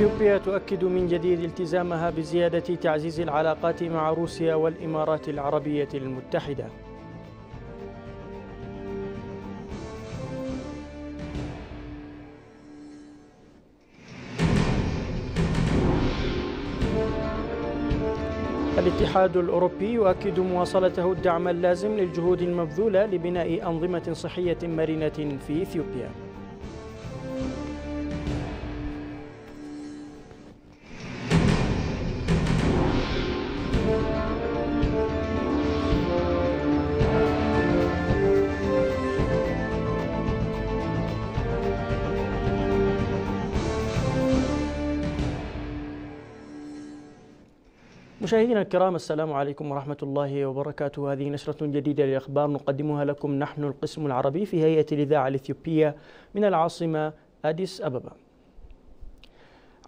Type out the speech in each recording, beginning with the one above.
إثيوبيا تؤكد من جديد التزامها بزيادة تعزيز العلاقات مع روسيا والإمارات العربية المتحدة الاتحاد الأوروبي يؤكد مواصلته الدعم اللازم للجهود المبذولة لبناء أنظمة صحية مرنة في إثيوبيا مشاهدينا الكرام السلام عليكم ورحمة الله وبركاته هذه نشرة جديدة للأخبار نقدمها لكم نحن القسم العربي في هيئة الإذاعة الإثيوبية من العاصمة أديس أبابا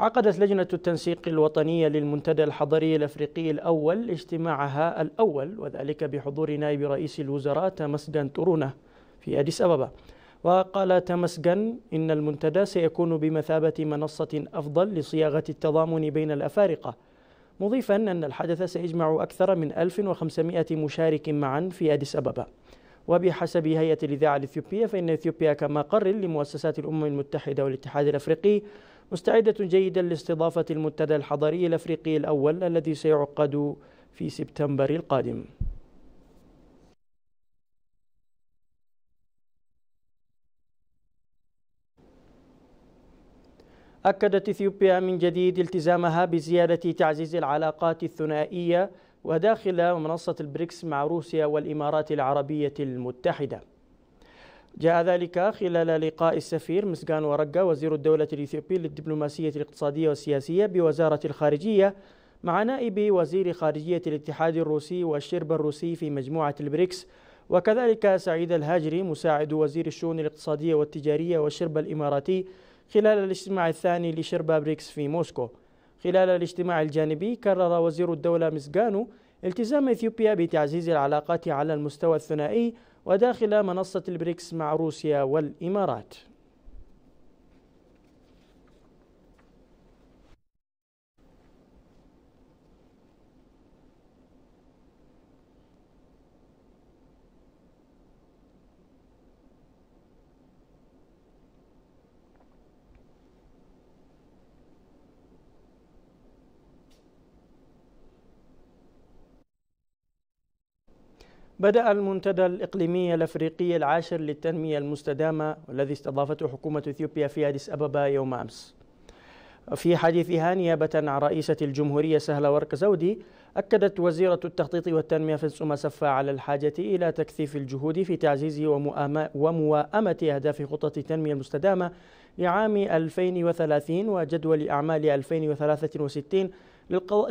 عقدت لجنة التنسيق الوطنية للمنتدى الحضري الأفريقي الأول اجتماعها الأول وذلك بحضور نائب رئيس الوزراء تمسجن ترونة في أديس أبابا وقال تمسجن إن المنتدى سيكون بمثابة منصة أفضل لصياغة التضامن بين الأفارقة مضيفا أن الحدث سيجمع أكثر من 1500 مشارك معا في أديس أبابا وبحسب هيئة الإذاعة الإثيوبية فإن إثيوبيا كمقر لمؤسسات الأمم المتحدة والاتحاد الأفريقي مستعدة جيدا لاستضافة المنتدى الحضري الأفريقي الأول الذي سيعقد في سبتمبر القادم أكدت إثيوبيا من جديد التزامها بزيادة تعزيز العلاقات الثنائية وداخل منصة البريكس مع روسيا والإمارات العربية المتحدة جاء ذلك خلال لقاء السفير مسجان ورقة وزير الدولة الإثيوبي للدبلوماسية الاقتصادية والسياسية بوزارة الخارجية مع نائب وزير خارجية الاتحاد الروسي والشرب الروسي في مجموعة البريكس وكذلك سعيد الهاجري مساعد وزير الشؤون الاقتصادية والتجارية والشرب الإماراتي خلال الاجتماع الثاني لشربة بريكس في موسكو خلال الاجتماع الجانبي كرر وزير الدولة مزغانو التزام إثيوبيا بتعزيز العلاقات على المستوى الثنائي وداخل منصة البريكس مع روسيا والإمارات بدأ المنتدى الإقليمي الأفريقي العاشر للتنمية المستدامة والذي استضافته حكومة إثيوبيا في أديس أبابا يوم أمس في حديثها نيابة عن رئيسة الجمهورية سهلة ورك زودي أكدت وزيرة التخطيط والتنمية فنسوما سفا على الحاجة إلى تكثيف الجهود في تعزيز وموائمة أهداف خطة التنمية المستدامة لعام 2030 وجدول أعمال 2063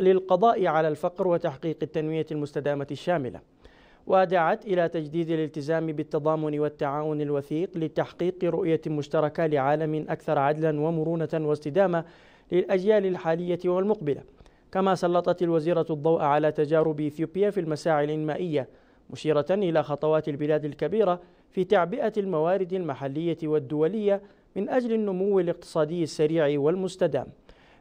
للقضاء على الفقر وتحقيق التنمية المستدامة الشاملة ودعت إلى تجديد الالتزام بالتضامن والتعاون الوثيق لتحقيق رؤية مشتركة لعالم أكثر عدلا ومرونة واستدامة للأجيال الحالية والمقبلة كما سلطت الوزيرة الضوء على تجارب إثيوبيا في المساعي المائية مشيرة إلى خطوات البلاد الكبيرة في تعبئة الموارد المحلية والدولية من أجل النمو الاقتصادي السريع والمستدام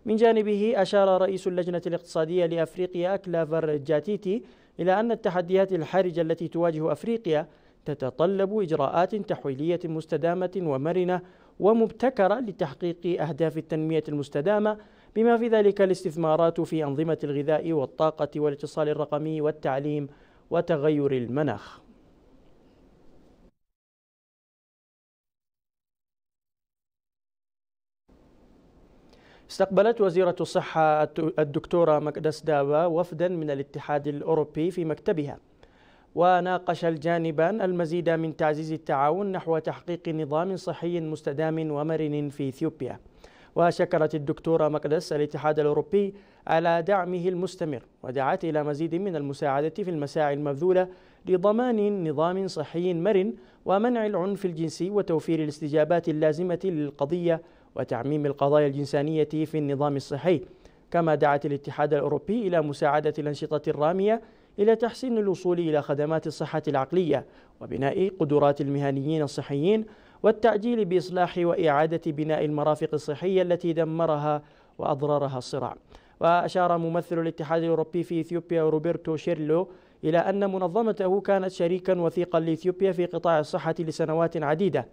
من جانبه أشار رئيس اللجنة الاقتصادية لأفريقيا كلافر جاتيتي إلى أن التحديات الحرجة التي تواجه أفريقيا تتطلب إجراءات تحويلية مستدامة ومرنة ومبتكرة لتحقيق أهداف التنمية المستدامة بما في ذلك الاستثمارات في أنظمة الغذاء والطاقة والاتصال الرقمي والتعليم وتغير المناخ استقبلت وزيرة الصحة الدكتورة مقدس داوا وفدا من الاتحاد الأوروبي في مكتبها وناقش الجانبان المزيد من تعزيز التعاون نحو تحقيق نظام صحي مستدام ومرن في إثيوبيا وشكرت الدكتورة مقدس الاتحاد الأوروبي على دعمه المستمر ودعت إلى مزيد من المساعدة في المساعي المبذولة لضمان نظام صحي مرن ومنع العنف الجنسي وتوفير الاستجابات اللازمة للقضية وتعميم القضايا الجنسانية في النظام الصحي كما دعت الاتحاد الأوروبي إلى مساعدة الأنشطة الرامية إلى تحسين الوصول إلى خدمات الصحة العقلية وبناء قدرات المهنيين الصحيين والتعجيل بإصلاح وإعادة بناء المرافق الصحية التي دمرها وأضررها الصراع وأشار ممثل الاتحاد الأوروبي في إثيوبيا روبرتو شيرلو إلى أن منظمته كانت شريكا وثيقا لإثيوبيا في قطاع الصحة لسنوات عديدة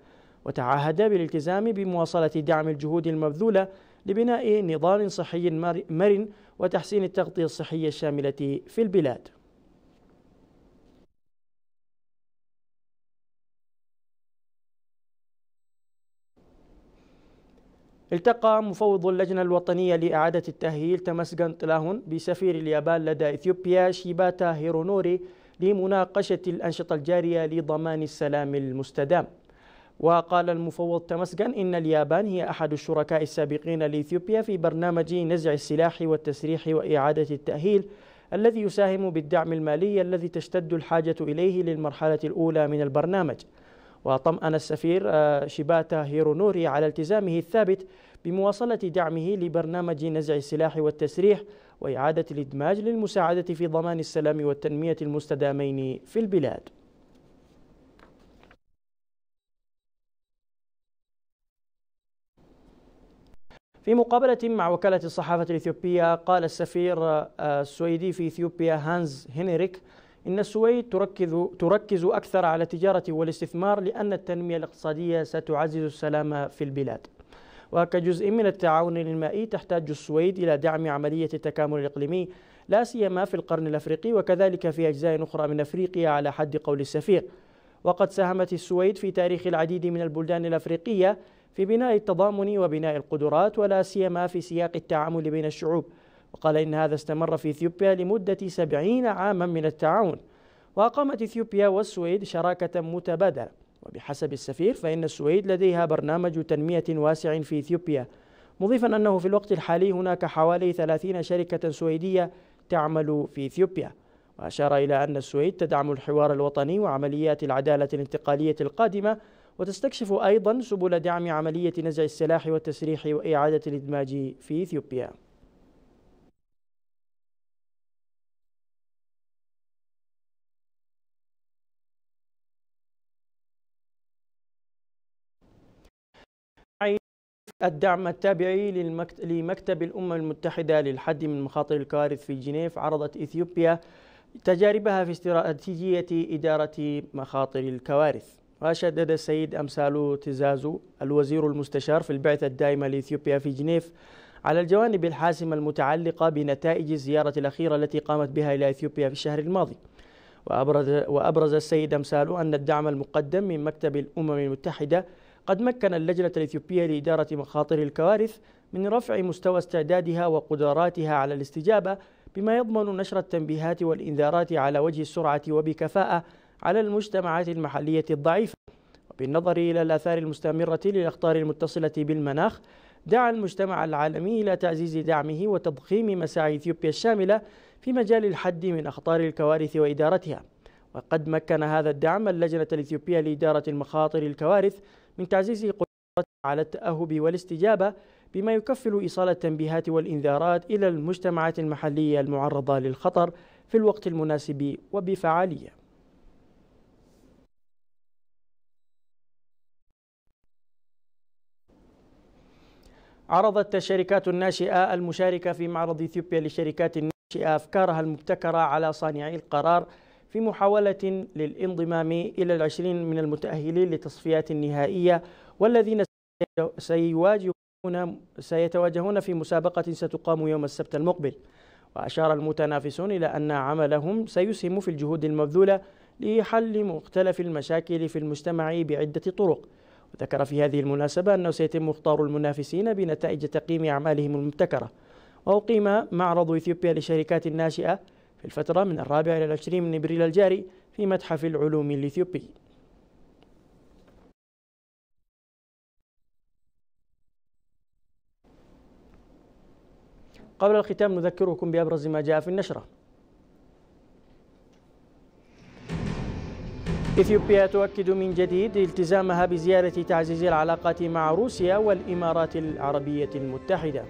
وتعهد بالالتزام بمواصلة دعم الجهود المبذولة لبناء نظام صحي مرن وتحسين التغطية الصحية الشاملة في البلاد التقى مفوض اللجنة الوطنية لإعادة التأهيل تمسجن طلاهون بسفير اليابان لدى إثيوبيا شيباتا هيرونوري لمناقشة الأنشطة الجارية لضمان السلام المستدام وقال المفوض تمسجن إن اليابان هي أحد الشركاء السابقين لإثيوبيا في برنامج نزع السلاح والتسريح وإعادة التأهيل الذي يساهم بالدعم المالي الذي تشتد الحاجة إليه للمرحلة الأولى من البرنامج وطمأن السفير آه، شيباتا هيرونوري على التزامه الثابت بمواصلة دعمه لبرنامج نزع السلاح والتسريح وإعادة الإدماج للمساعدة في ضمان السلام والتنمية المستدامين في البلاد في مقابلة مع وكالة الصحافة الإثيوبية قال السفير آه، السويدي في إثيوبيا هانز هنريك إن السويد تركز تركز أكثر على التجارة والاستثمار لأن التنمية الاقتصادية ستعزز السلام في البلاد. وكجزء من التعاون المائي تحتاج السويد إلى دعم عملية التكامل الإقليمي لا سيما في القرن الأفريقي وكذلك في أجزاء أخرى من أفريقيا على حد قول السفير. وقد ساهمت السويد في تاريخ العديد من البلدان الأفريقية في بناء التضامن وبناء القدرات ولا سيما في سياق التعامل بين الشعوب وقال إن هذا استمر في إثيوبيا لمدة سبعين عاما من التعاون وأقامت إثيوبيا والسويد شراكة متبادلة وبحسب السفير فإن السويد لديها برنامج تنمية واسع في إثيوبيا مضيفا أنه في الوقت الحالي هناك حوالي 30 شركة سويدية تعمل في إثيوبيا وأشار إلى أن السويد تدعم الحوار الوطني وعمليات العدالة الانتقالية القادمة وتستكشف أيضا سبل دعم عملية نزع السلاح والتسريح وإعادة الإدماج في إثيوبيا الدعم التابعي لمكتب الأمم المتحدة للحد من مخاطر الكوارث في جنيف عرضت إثيوبيا تجاربها في استراتيجية إدارة مخاطر الكوارث وشدد السيد أمسالو تزازو الوزير المستشار في البعثة الدائمة لإثيوبيا في جنيف على الجوانب الحاسمة المتعلقة بنتائج الزيارة الأخيرة التي قامت بها إلى إثيوبيا في الشهر الماضي وأبرز, وأبرز السيد أمسالو أن الدعم المقدم من مكتب الأمم المتحدة قد مكن اللجنة الإثيوبية لإدارة مخاطر الكوارث من رفع مستوى استعدادها وقدراتها على الاستجابة بما يضمن نشر التنبيهات والإنذارات على وجه السرعة وبكفاءة على المجتمعات المحلية الضعيفة وبالنظر إلى الآثار المستمرة للأخطار المتصلة بالمناخ دعا المجتمع العالمي إلى تعزيز دعمه وتضخيم مساعي إثيوبيا الشاملة في مجال الحد من أخطار الكوارث وإدارتها وقد مكن هذا الدعم اللجنة الإثيوبية لإدارة المخاطر الكوارث من تعزيز قدرتها على التأهب والاستجابة بما يكفل إيصال التنبيهات والإنذارات إلى المجتمعات المحلية المعرضة للخطر في الوقت المناسب وبفعالية عرضت الشركات الناشئة المشاركة في معرض إثيوبيا للشركات الناشئة أفكارها المبتكرة على صانعي القرار في محاولة للانضمام إلى العشرين من المتأهلين للتصفيات النهائية والذين سيواجهون سيتواجهون في مسابقة ستقام يوم السبت المقبل وأشار المتنافسون إلى أن عملهم سيسهم في الجهود المبذولة لحل مختلف المشاكل في المجتمع بعدة طرق وذكر في هذه المناسبة أنه سيتم اختار المنافسين بنتائج تقييم أعمالهم المبتكرة وأقيم معرض إثيوبيا للشركات الناشئة في الفترة من الرابع إلى العشرين من إبريل الجاري في متحف العلوم الإثيوبي قبل الختام نذكركم بأبرز ما جاء في النشرة إثيوبيا تؤكد من جديد التزامها بزيارة تعزيز العلاقات مع روسيا والإمارات العربية المتحدة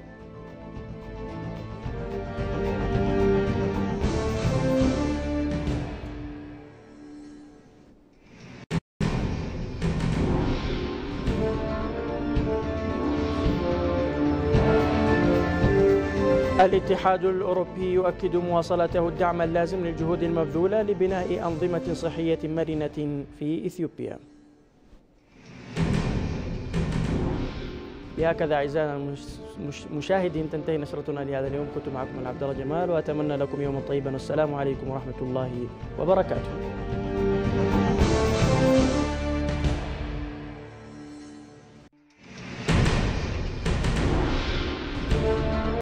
الاتحاد الأوروبي يؤكد مواصلته الدعم اللازم للجهود المبذولة لبناء أنظمة صحية مرنة في إثيوبيا بهكذا أعزائنا المشاهدين تنتهي نشرتنا لهذا اليوم كنت معكم عبد الله جمال وأتمنى لكم يوما طيبا والسلام عليكم ورحمة الله وبركاته